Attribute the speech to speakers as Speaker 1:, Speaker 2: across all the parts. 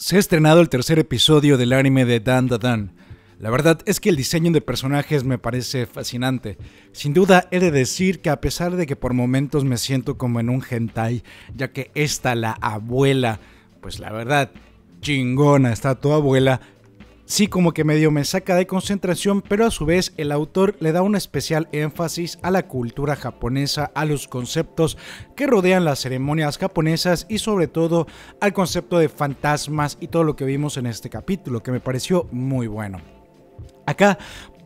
Speaker 1: Se ha estrenado el tercer episodio del anime de Dan Da Dan. La verdad es que el diseño de personajes me parece fascinante. Sin duda he de decir que a pesar de que por momentos me siento como en un hentai, ya que esta la abuela, pues la verdad, chingona está tu abuela, Sí, como que medio me saca de concentración, pero a su vez el autor le da un especial énfasis a la cultura japonesa, a los conceptos que rodean las ceremonias japonesas y sobre todo al concepto de fantasmas y todo lo que vimos en este capítulo, que me pareció muy bueno. Acá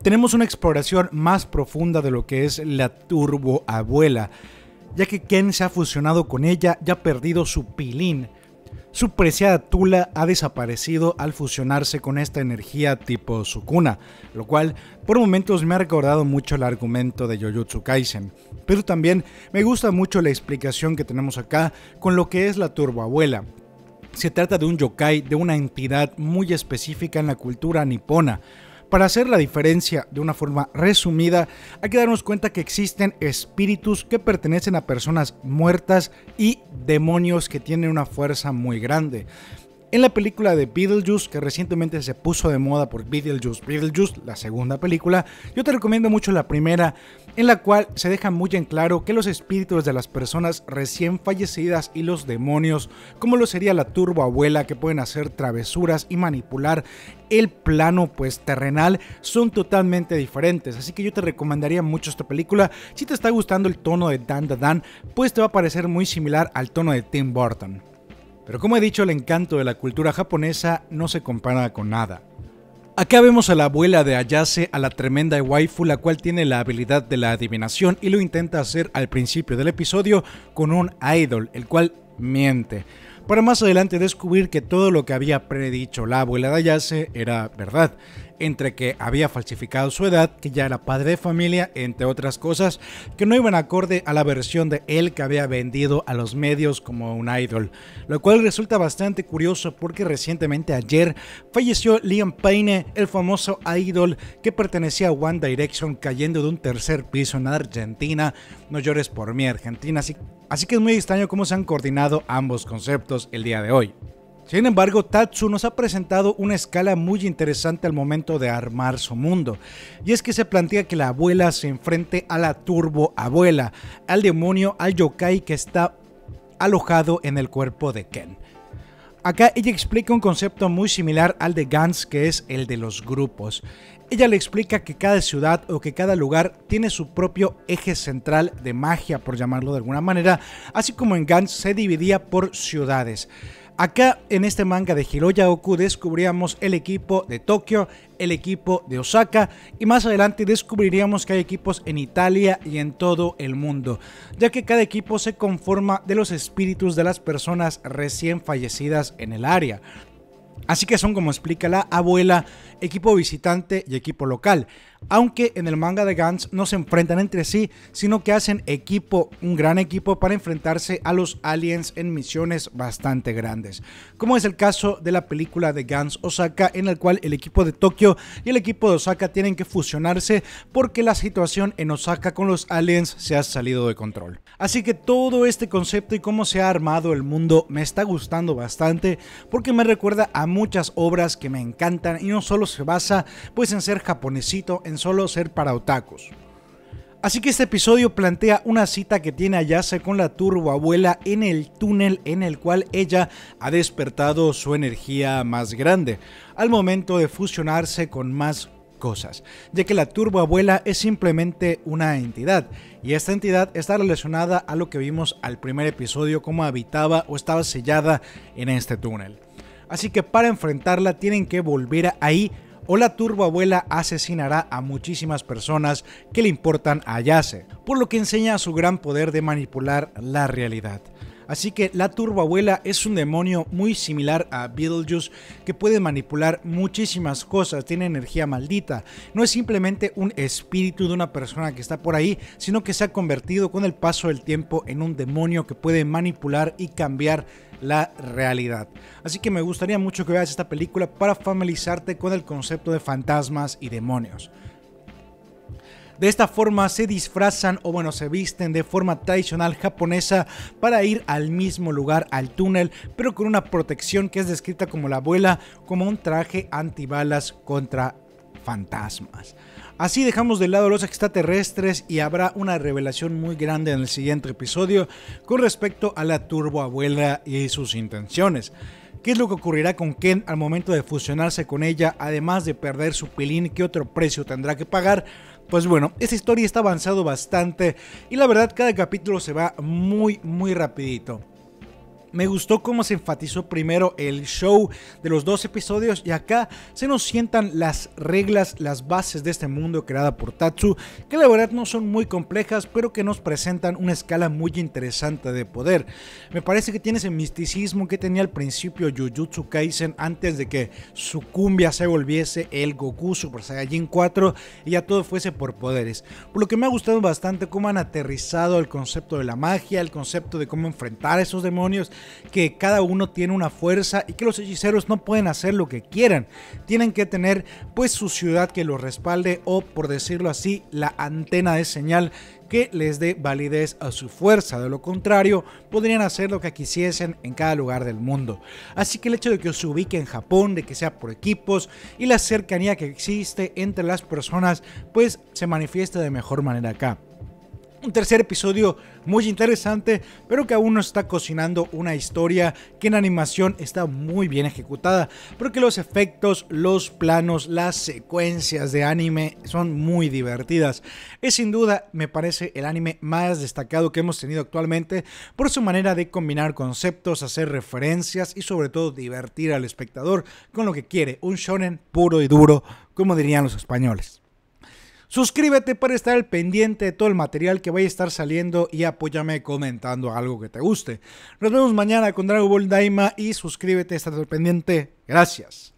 Speaker 1: tenemos una exploración más profunda de lo que es la Turbo Abuela, ya que Ken se ha fusionado con ella y ha perdido su pilín su preciada Tula ha desaparecido al fusionarse con esta energía tipo Sukuna, lo cual por momentos me ha recordado mucho el argumento de Yoyutsu Kaisen, pero también me gusta mucho la explicación que tenemos acá con lo que es la Turboabuela, se trata de un yokai, de una entidad muy específica en la cultura nipona, para hacer la diferencia de una forma resumida, hay que darnos cuenta que existen espíritus que pertenecen a personas muertas y demonios que tienen una fuerza muy grande. En la película de Beetlejuice, que recientemente se puso de moda por Beetlejuice, Beetlejuice, la segunda película, yo te recomiendo mucho la primera, en la cual se deja muy en claro que los espíritus de las personas recién fallecidas y los demonios, como lo sería la abuela, que pueden hacer travesuras y manipular el plano pues terrenal, son totalmente diferentes. Así que yo te recomendaría mucho esta película. Si te está gustando el tono de Dan Dan, pues te va a parecer muy similar al tono de Tim Burton. Pero como he dicho, el encanto de la cultura japonesa no se compara con nada. Acá vemos a la abuela de Ayase, a la tremenda waifu, la cual tiene la habilidad de la adivinación y lo intenta hacer al principio del episodio con un idol, el cual miente, para más adelante descubrir que todo lo que había predicho la abuela de Ayase era verdad entre que había falsificado su edad, que ya era padre de familia, entre otras cosas, que no iban acorde a la versión de él que había vendido a los medios como un idol. Lo cual resulta bastante curioso porque recientemente ayer falleció Liam Payne, el famoso idol que pertenecía a One Direction cayendo de un tercer piso en Argentina. No llores por mí, Argentina. Así, así que es muy extraño cómo se han coordinado ambos conceptos el día de hoy. Sin embargo, Tatsu nos ha presentado una escala muy interesante al momento de armar su mundo, y es que se plantea que la abuela se enfrente a la turbo abuela, al demonio, al yokai que está alojado en el cuerpo de Ken. Acá ella explica un concepto muy similar al de Gans, que es el de los grupos. Ella le explica que cada ciudad o que cada lugar tiene su propio eje central de magia, por llamarlo de alguna manera, así como en Gans se dividía por ciudades. Acá en este manga de Hiroya Oku descubríamos el equipo de Tokio, el equipo de Osaka y más adelante descubriríamos que hay equipos en Italia y en todo el mundo, ya que cada equipo se conforma de los espíritus de las personas recién fallecidas en el área. Así que son como explica la abuela, equipo visitante y equipo local aunque en el manga de Gantz no se enfrentan entre sí, sino que hacen equipo, un gran equipo para enfrentarse a los aliens en misiones bastante grandes, como es el caso de la película de Guns Osaka en el cual el equipo de Tokio y el equipo de Osaka tienen que fusionarse porque la situación en Osaka con los aliens se ha salido de control. Así que todo este concepto y cómo se ha armado el mundo me está gustando bastante porque me recuerda a muchas obras que me encantan y no solo se basa pues en ser japonesito, solo ser para otacos. Así que este episodio plantea una cita que tiene Ayase con la turboabuela en el túnel en el cual ella ha despertado su energía más grande, al momento de fusionarse con más cosas, ya que la turboabuela es simplemente una entidad, y esta entidad está relacionada a lo que vimos al primer episodio, como habitaba o estaba sellada en este túnel. Así que para enfrentarla tienen que volver ahí o la turboabuela asesinará a muchísimas personas que le importan a Yase, por lo que enseña su gran poder de manipular la realidad. Así que la Abuela es un demonio muy similar a Beetlejuice que puede manipular muchísimas cosas, tiene energía maldita. No es simplemente un espíritu de una persona que está por ahí, sino que se ha convertido con el paso del tiempo en un demonio que puede manipular y cambiar la realidad. Así que me gustaría mucho que veas esta película para familiarizarte con el concepto de fantasmas y demonios. De esta forma se disfrazan o bueno, se visten de forma tradicional japonesa para ir al mismo lugar, al túnel, pero con una protección que es descrita como la abuela, como un traje antibalas contra fantasmas. Así dejamos de lado los extraterrestres y habrá una revelación muy grande en el siguiente episodio con respecto a la turboabuela y sus intenciones. ¿Qué es lo que ocurrirá con Ken al momento de fusionarse con ella, además de perder su pelín, ¿Qué otro precio tendrá que pagar? Pues bueno, esta historia está avanzado bastante y la verdad cada capítulo se va muy muy rapidito. Me gustó cómo se enfatizó primero el show de los dos episodios y acá se nos sientan las reglas, las bases de este mundo creada por Tatsu, que la verdad no son muy complejas, pero que nos presentan una escala muy interesante de poder. Me parece que tiene ese misticismo que tenía al principio Jujutsu Kaisen antes de que su cumbia se volviese el Goku Super Saiyajin 4 y ya todo fuese por poderes. Por lo que me ha gustado bastante cómo han aterrizado el concepto de la magia, el concepto de cómo enfrentar a esos demonios que cada uno tiene una fuerza y que los hechiceros no pueden hacer lo que quieran. Tienen que tener pues su ciudad que los respalde o por decirlo así, la antena de señal que les dé validez a su fuerza. De lo contrario, podrían hacer lo que quisiesen en cada lugar del mundo. Así que el hecho de que se ubique en Japón, de que sea por equipos y la cercanía que existe entre las personas, pues se manifiesta de mejor manera acá un tercer episodio muy interesante, pero que aún no está cocinando una historia que en animación está muy bien ejecutada, porque los efectos, los planos, las secuencias de anime son muy divertidas. Es sin duda, me parece, el anime más destacado que hemos tenido actualmente por su manera de combinar conceptos, hacer referencias y sobre todo divertir al espectador con lo que quiere, un shonen puro y duro, como dirían los españoles. Suscríbete para estar al pendiente de todo el material que vaya a estar saliendo y apóyame comentando algo que te guste. Nos vemos mañana con Dragon Ball Daima y suscríbete, estás al pendiente. Gracias.